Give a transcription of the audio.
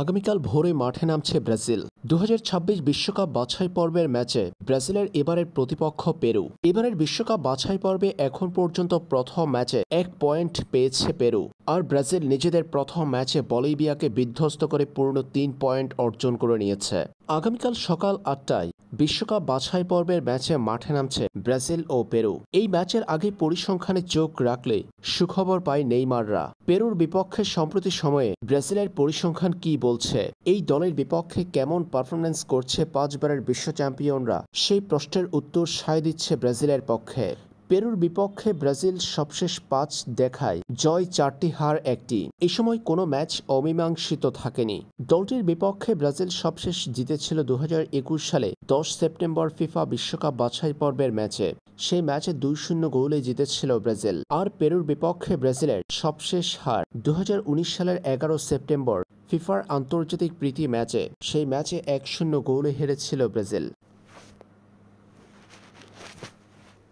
আগামীকাল ভোরে মাঠে নামছে ব্রাজিল দু বিশ্বকাপ বাছাই পর্বের ম্যাচে ব্রাজিলের এবারের প্রতিপক্ষ পেরু এবারের বিশ্বকাপ বাছাই পর্বে এখন পর্যন্ত প্রথম ম্যাচে এক পয়েন্ট পেয়েছে পেরু আর ব্রাজিল নিজেদের প্রথম ম্যাচে বলিভিয়াকে বিধ্বস্ত করে পূর্ণ তিন পয়েন্ট অর্জন করে নিয়েছে আগামীকাল সকাল আটটায় বিশ্বকাপ বাছাই পর্বের ম্যাচে মাঠে নামছে ব্রাজিল ও পেরু এই ম্যাচের আগে পরিসংখ্যানে চোখ রাখলে সুখবর পায় নেইমাররা পেরুর বিপক্ষে সম্প্রতি সময়ে ব্রাজিলের পরিসংখ্যান কি বলছে এই দলের বিপক্ষে কেমন পারফরমেন্স করছে পাঁচবারের বিশ্ব চ্যাম্পিয়নরা সেই প্রশ্নের উত্তর সায় দিচ্ছে ব্রাজিলের পক্ষে পেরুর বিপক্ষে ব্রাজিল সবশেষ পাঁচ দেখায় জয় চারটি হার একটি এ সময় কোনো ম্যাচ অমীমাংসিত থাকেনি দলটির বিপক্ষে ব্রাজিল সবশেষ জিতেছিল দু সালে দশ সেপ্টেম্বর ফিফা বিশ্বকাপ বাছাই পর্বের ম্যাচে সেই ম্যাচে দুই শূন্য গোলে জিতেছিল ব্রাজিল আর পেরুর বিপক্ষে ব্রাজিলের সবশেষ হার দু সালের এগারো সেপ্টেম্বর ফিফার আন্তর্জাতিক প্রীতি ম্যাচে সেই ম্যাচে এক শূন্য গোলে হেরেছিল ব্রাজিল